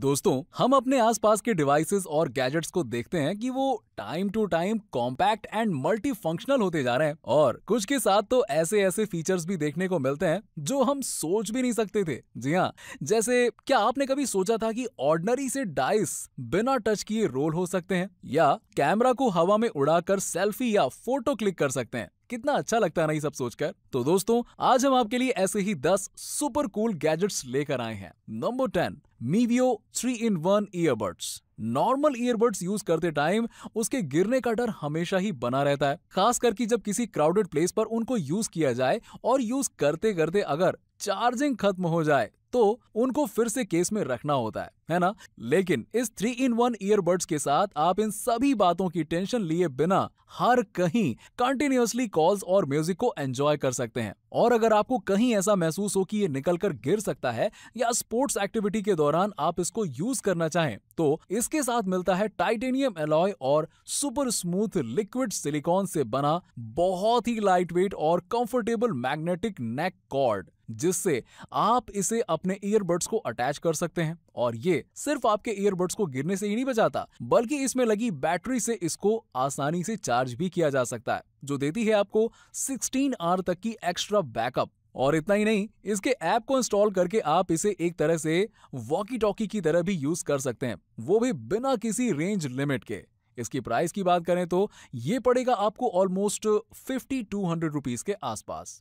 दोस्तों हम अपने आसपास के डिवाइसेस और गैजेट्स को देखते हैं कि वो time to time compact and multi functional होते जा रहे हैं और कुछ के साथ तो ऐसे ऐसे फीचर्स भी देखने को मिलते हैं जो हम सोच भी नहीं सकते थे जी हाँ जैसे क्या आपने कभी सोचा था कि ऑर्डनरी से डाइस बिना टच किए रोल हो सकते हैं या कैमरा को हवा में उड़ाकर सेल्फी या फोटो क्लिक कर सकते हैं कितना अच्छा लगता है ना ये सब सोचकर तो दोस्तों आज हम आपके लिए ऐसे ही 10 सुपर कूल गैजेट्स लेकर आए हैं number ten Mivi three in one earbuds normal earbuds use करते टाइम उसके गिरने का डर हमेशा ही बना रहता है खास करके जब किसी क्राउडेड प्लेस पर उनको यूज किया जाए और यूज करते करते अगर चार्जिंग खत्म हो जाए तो उनको फिर से केस में रखना होता है है ना लेकिन इस थ्री इन वन ईयरबड्स के साथ आप इन सभी बातों की टेंशन लिए बिना हर कहीं कंटिन्यूसली कॉल्स और म्यूजिक को एंजॉय कर सकते हैं और अगर आपको कहीं ऐसा महसूस हो कि ये कर गिर सकता है या स्पोर्ट्स एक्टिविटी के दौरान आप इसको यूज करना चाहें तो इसके साथ मिलता है टाइटेनियम एलॉय और सुपर स्मूथ लिक्विड सिलिकॉन से बना बहुत ही लाइटवेट और कंफर्टेबल मैग्नेटिक नेक कॉर्ड जिससे आप इसे अपने ईयरबड्स को अटैच कर सकते हैं और ये सिर्फ आपके ईयरबड्स को गिरने से ही नहीं बचाता बल्कि इसमें लगी बैटरी से इसको आसानी से चार्ज भी किया जा सकता है जो देती है आपको 16 आर तक की एक्स्ट्रा बैकअप और इतना ही नहीं इसके ऐप को इंस्टॉल करके आप इसे एक तरह से वॉकी टॉकी की तरह भी यूज कर सकते हैं वो भी बिना किसी रेंज लिमिट के इसकी प्राइस की बात करें तो ये पड़ेगा आपको almost fifty two hundred rupees के आसपास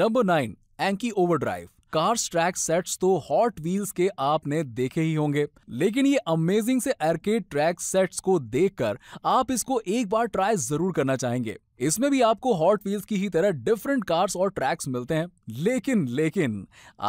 number nine Anki overdrive cars track sets तो हॉट व्हील्स के आपने देखे ही होंगे लेकिन ये अमेजिंग से आर्केड ट्रैक सेट्स को देखकर आप इसको एक बार ट्राई जरूर करना चाहेंगे इसमें भी आपको हॉट व्हील्स की ही तरह डिफरेंट कार्स और ट्रैक्स मिलते हैं लेकिन लेकिन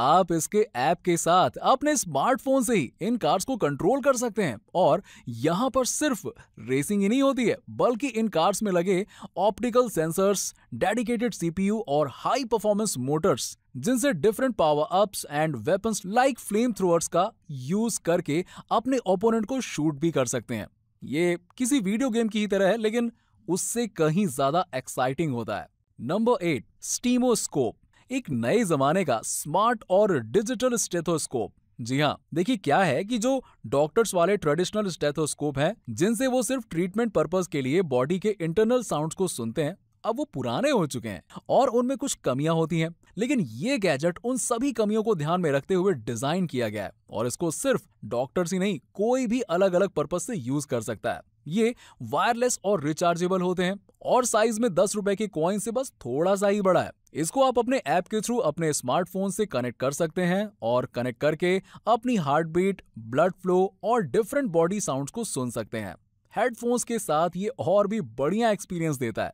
आप इसके ऐप के साथ अपने स्मार्टफोन से ही इन कार्स को कंट्रोल कर सकते हैं और यहाँ पर सिर्फ रेसिंग ही नहीं होती है बल्कि इन कार्स में लगे ऑप्टिकल सेंसर्स डेडिकेटेड सीपीयू और हाई परफॉर्मेंस मोटर्स जिनसे different power ups and weapons like flame throwers का यूज करके अपने ओपोनेंट को शूट भी कर सकते हैं ये किसी वीडियो गेम की ही तरह है लेकिन उससे कहीं ज्यादा एक्साइटिंग होता है नंबर एट स्टीमोस्कोप एक नए जमाने का स्मार्ट और डिजिटल स्टेथोस्कोप जी हाँ देखिए क्या है कि जो डॉक्टर्स वाले ट्रेडिशनल स्टेथोस्कोप हैं जिनसे वो सिर्फ ट्रीटमेंट पर्पज के लिए बॉडी के इंटरनल साउंड्स को सुनते हैं अब वो पुराने हो चुके हैं और उनमें कुछ कमियां होती हैं लेकिन ये गैजेट उन सभी कमियों को ध्यान में रखते हुए डिजाइन किया गया है और इसको सिर्फ डॉक्टर्स ही नहीं कोई भी अलग अलग पर्पज से यूज कर सकता है ये वायरलेस और रिचार्जेबल होते हैं और साइज में दस रुपए के कॉइन से बस थोड़ा सा ही बड़ा है इसको आप अपने ऐप के थ्रू अपने स्मार्टफोन से कनेक्ट कर सकते हैं और कनेक्ट करके अपनी हार्ट बीट ब्लड फ्लो और डिफरेंट बॉडी साउंड को सुन सकते हैं हेडफोन्स के साथ ये और भी बढ़िया एक्सपीरियंस देता है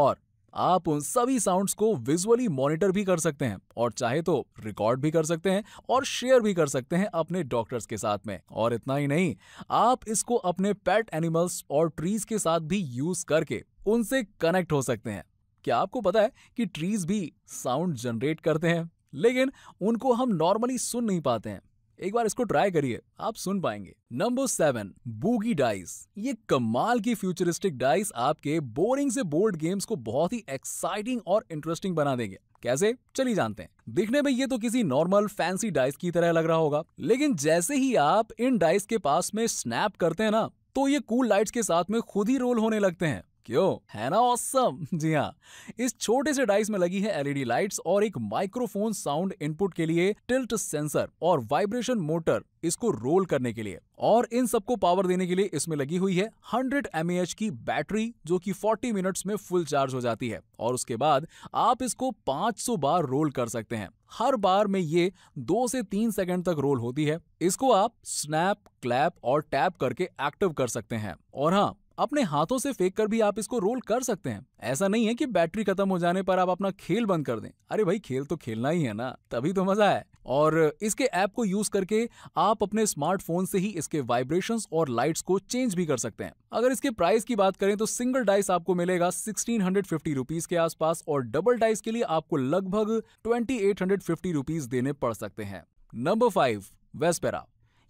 और आप उन सभी साउंड्स को विजुअली मॉनिटर भी कर सकते हैं और चाहे तो रिकॉर्ड भी कर सकते हैं और शेयर भी कर सकते हैं अपने डॉक्टर्स के साथ में और इतना ही नहीं आप इसको अपने पेट एनिमल्स और ट्रीज के साथ भी यूज करके उनसे कनेक्ट हो सकते हैं क्या आपको पता है कि ट्रीज भी साउंड जनरेट करते हैं लेकिन उनको हम नॉर्मली सुन नहीं पाते हैं एक बार इसको ट्राई करिए आप सुन पाएंगे नंबर सेवन बूगी डाइस ये कमाल की फ्यूचरिस्टिक डाइस आपके बोरिंग से बोर्ड गेम्स को बहुत ही एक्साइटिंग और इंटरेस्टिंग बना देंगे कैसे चलिए जानते हैं दिखने में ये तो किसी नॉर्मल फैंसी डाइस की तरह लग रहा होगा लेकिन जैसे ही आप इन डाइस के पास में स्नैप करते हैं ना तो ये कूल लाइट्स के साथ में खुद ही रोल होने लगते हैं क्यों है ना ऑसम जी हाँ इस छोटे से डाइस में लगी है एलईडी लाइट्स e और एक माइक्रोफोन साउंड इनपुट के लिए टिल्ट सेंसर और वाइब्रेशन मोटर इसको रोल करने के लिए और इन सबको पावर देने के लिए इसमें लगी हुई है 100 एम की बैटरी जो कि 40 मिनट्स में फुल चार्ज हो जाती है और उसके बाद आप इसको 500 बार रोल कर सकते हैं हर बार में ये दो से तीन सेकंड तक रोल होती है इसको आप स्नैप क्लैप और टैप करके एक्टिव कर सकते हैं और हाँ अपने हाथों से फेंक कर भी आप इसको रोल कर सकते हैं ऐसा नहीं है कि बैटरी खत्म हो जाने पर आप अपना खेल बंद कर दें अरे भाई खेल तो खेलना ही है ना तभी तो मजा है और इसके ऐप को यूज करके आप अपने स्मार्टफोन से ही इसके वाइब्रेशन और लाइट्स को चेंज भी कर सकते हैं अगर इसके प्राइस की बात करें तो सिंगल डाइस आपको मिलेगा सिक्सटीन हंड्रेड फिफ्टी रुपीज के आसपास और डबल डाइस के लिए आपको लगभग twenty eight hundred fifty rupees देने पड़ सकते हैं नंबर फाइव वेस्पेरा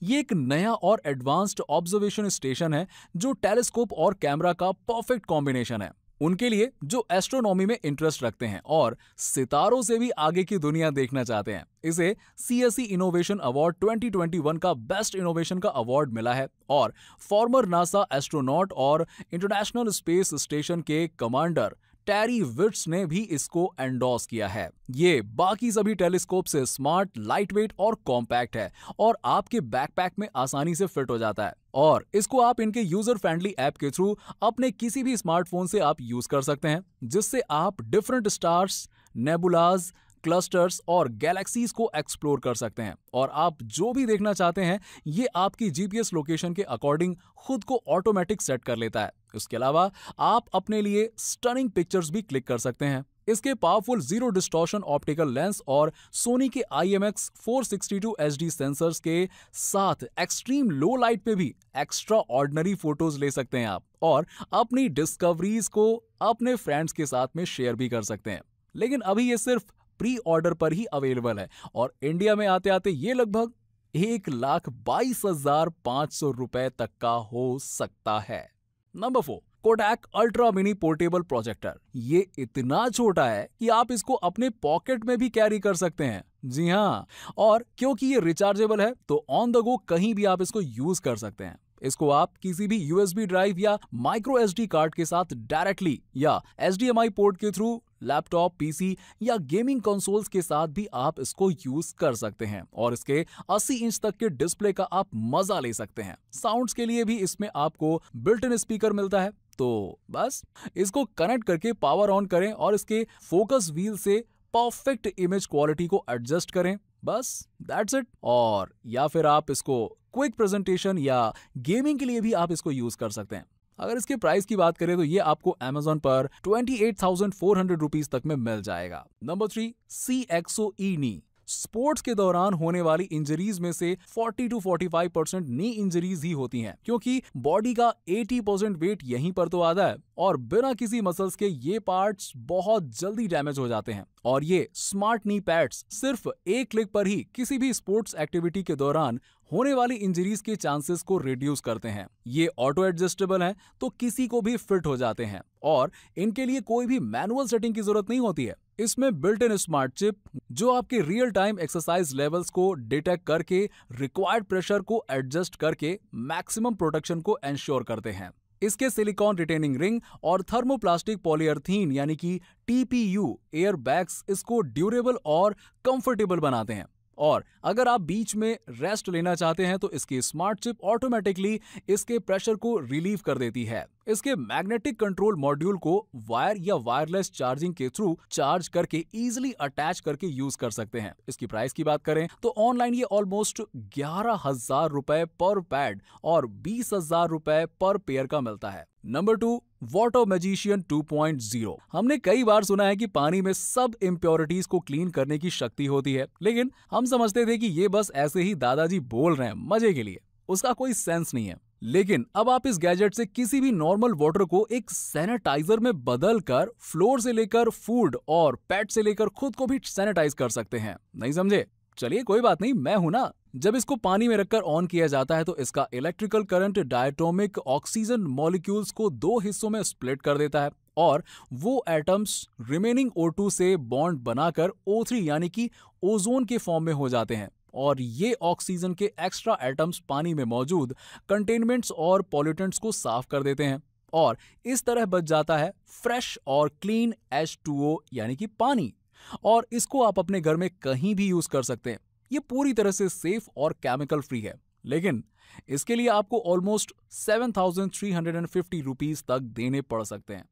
ये एक नया और एडवांस्ड ऑब्जर्वेशन स्टेशन है जो टेलीस्कोप और कैमरा का परफेक्ट कॉम्बिनेशन है उनके लिए जो एस्ट्रोनॉमी में इंटरेस्ट रखते हैं और सितारों से भी आगे की दुनिया देखना चाहते हैं इसे सीएसई इनोवेशन अवार्ड 2021 का बेस्ट इनोवेशन का अवार्ड मिला है और फॉर्मर नासा एस्ट्रोनॉट और इंटरनेशनल स्पेस स्टेशन के कमांडर टेरी विट्स ने भी इसको एंडोर्स किया है ये बाकी सभी टेलीस्कोप से स्मार्ट लाइटवेट और कॉम्पैक्ट है और आपके बैकपैक में आसानी से फिट हो जाता है और इसको आप इनके यूजर फ्रेंडली ऐप के थ्रू अपने किसी भी स्मार्टफोन से आप यूज कर सकते हैं जिससे आप डिफरेंट स्टार्स नेबुलाज क्लस्टर्स और गैलेक्सीज को एक्सप्लोर कर सकते हैं और आप जो भी देखना चाहते हैं ये आपकी जीपीएस लोकेशन के अकॉर्डिंग खुद को ऑटोमेटिक सेट कर लेता है इसके अलावा आप अपने लिए स्टनिंग पिक्चर्स भी क्लिक कर सकते हैं इसके powerful zero distortion optical lens और सोनी के I M X four sixty two H D sensors के साथ एक्सट्रीम लो लाइट पे भी एक्स्ट्रा ऑर्डनरी फोटोज ले सकते हैं आप और अपनी डिस्कवरीज को अपने फ्रेंड्स के साथ में शेयर भी कर सकते हैं लेकिन अभी ये सिर्फ प्री ऑर्डर पर ही अवेलेबल है और इंडिया में आते आते ये लगभग एक लाख बाईस हजार पांच सौ रुपए तक का हो सकता है number four Kodak ultra mini portable projector ये इतना छोटा है कि आप इसको अपने पॉकेट में भी कैरी कर सकते हैं जी हाँ और क्योंकि ये रिचार्जेबल है तो ऑन द गो कहीं भी आप इसको यूज कर सकते हैं इसको आप किसी भी यूएसबी ड्राइव या माइक्रो एस कार्ड के साथ डायरेक्टली या एस पोर्ट के थ्रू लैपटॉप पीसी या गेमिंग कंसोल्स के साथ भी आप इसको यूज कर सकते हैं और इसके 80 इंच तक के डिस्प्ले का आप मजा ले सकते हैं साउंड्स के लिए भी इसमें आपको बिल्ट इन स्पीकर मिलता है तो बस इसको कनेक्ट करके पावर ऑन करें और इसके फोकस व्हील से परफेक्ट इमेज क्वालिटी को एडजस्ट करें बस दैट्स इट और या फिर आप इसको क्विक प्रेजेंटेशन या गेमिंग के लिए भी आप इसको यूज कर सकते हैं अगर इसके प्राइस की बात करें तो ये आपको Amazon पर twenty eight thousand four hundred rupees तक में मिल जाएगा number three C exo E knee sports के दौरान होने वाली इंजरीज में से 40 टू 45 परसेंट नी इंजरीज ही होती हैं क्योंकि बॉडी का 80 परसेंट वेट यहीं पर तो आता है और बिना किसी मसल्स के ये पार्ट्स बहुत जल्दी डैमेज हो जाते हैं और ये स्मार्ट नी पैड्स सिर्फ एक क्लिक पर ही किसी भी स्पोर्ट्स एक्टिविटी के दौरान होने वाली इंजरीज के चांसेस को रिड्यूस करते हैं ये ऑटो एडजस्टेबल हैं तो किसी को भी फिट हो जाते हैं और इनके लिए कोई भी मैनुअल सेटिंग की जरूरत नहीं होती है इसमें बिल्ट इन स्मार्ट चिप जो आपके रियल टाइम एक्सरसाइज लेवल्स को डिटेक्ट करके रिक्वायर्ड प्रेशर को एडजस्ट करके मैक्सिमम प्रोटेक्शन को एंश्योर करते हैं इसके सिलिकॉन रिटेनिंग रिंग और थर्मोप्लास्टिक पॉलीअर्थीन यानी कि टीपीयू एयर बैग्स इसको ड्यूरेबल और कंफर्टेबल बनाते हैं और अगर आप बीच में रेस्ट लेना चाहते हैं तो इसकी स्मार्ट चिप ऑटोमेटिकली इसके प्रेशर को रिलीव कर देती है इसके मैग्नेटिक कंट्रोल मॉड्यूल को वायर या वायरलेस चार्जिंग के थ्रू चार्ज करके इजिली अटैच करके यूज कर सकते हैं इसकी प्राइस की बात करें तो ऑनलाइन ये ऑलमोस्ट ग्यारह हजार रुपए पर पैड और बीस हजार रुपए पर पेयर का मिलता है नंबर टू वाटर मैजिशियन 2.0 हमने कई बार सुना है कि पानी में सब इम्प्योरिटीज को क्लीन करने की शक्ति होती है लेकिन हम समझते थे कि ये बस ऐसे ही दादाजी बोल रहे हैं मजे के लिए उसका कोई सेंस नहीं है लेकिन अब आप इस गैजेट से किसी भी नॉर्मल वाटर को एक सैनिटाइजर में बदल कर फ्लोर से लेकर फूड और पेट से लेकर खुद को भी सैनिटाइज कर सकते हैं नहीं समझे चलिए कोई बात नहीं मैं हूं ना जब इसको पानी में रखकर ऑन किया जाता है तो इसका electrical current diatomic oxygen molecules को दो हिस्सों में स्प्लिट कर देता है और वो एटम्स रिमेनिंग ओ से बॉन्ड बनाकर ओ यानी कि ओजोन के फॉर्म में हो जाते हैं और ये ऑक्सीजन के एक्स्ट्रा एटम्स पानी में मौजूद कंटेनमेंट्स और पॉल्यूटेंट्स को साफ कर देते हैं और इस तरह बच जाता है फ्रेश और क्लीन H2O यानी कि पानी और इसको आप अपने घर में कहीं भी यूज कर सकते हैं ये पूरी तरह से सेफ और केमिकल फ्री है लेकिन इसके लिए आपको almost seven thousand three hundred and fifty rupees तक देने पड़ सकते हैं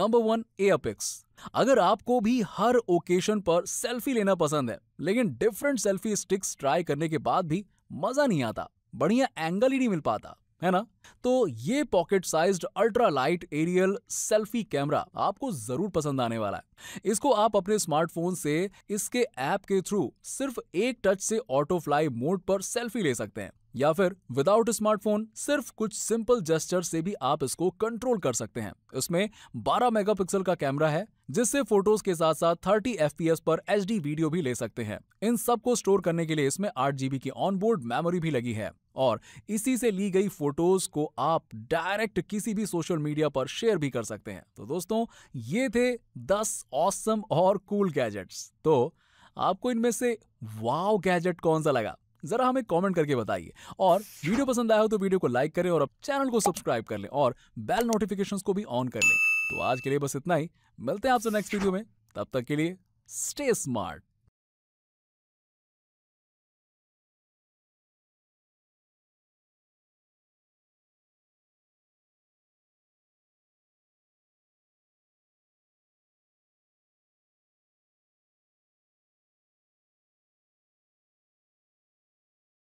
नंबर वन एयरपिक्स अगर आपको भी हर ओकेशन पर सेल्फी लेना पसंद है लेकिन डिफरेंट सेल्फी स्टिक्स ट्राई करने के बाद भी मजा नहीं आता बढ़िया एंगल ही नहीं मिल पाता है ना तो ये pocket sized ultra light aerial selfie camera आपको जरूर पसंद आने वाला है इसको आप अपने स्मार्टफोन से इसके ऐप के थ्रू सिर्फ एक टच से ऑटो फ्लाई मोड पर सेल्फी ले सकते हैं या फिर विदाउट स्मार्टफोन सिर्फ कुछ सिंपल जेस्टर से भी आप इसको कंट्रोल कर सकते हैं इसमें 12 मेगापिक्सल का कैमरा है जिससे फोटोज के साथ साथ पी एस पर एच वीडियो भी ले सकते हैं इन सब को स्टोर करने के लिए इसमें आठ जीबी की ऑनबोर्ड मेमोरी भी लगी है और इसी से ली गई फोटोज को आप डायरेक्ट किसी भी सोशल मीडिया पर शेयर भी कर सकते हैं तो दोस्तों ये थे 10 ऑसम और कूल गैजेट्स तो आपको इनमें से वाव गैजेट कौन सा लगा जरा हमें कमेंट करके बताइए और वीडियो पसंद आया हो तो वीडियो को लाइक करें और अब चैनल को सब्सक्राइब कर लें और बेल नोटिफिकेशंस को भी ऑन कर लें तो आज के लिए बस इतना ही मिलते हैं आपसे नेक्स्ट वीडियो में तब तक के लिए स्टे स्मार्ट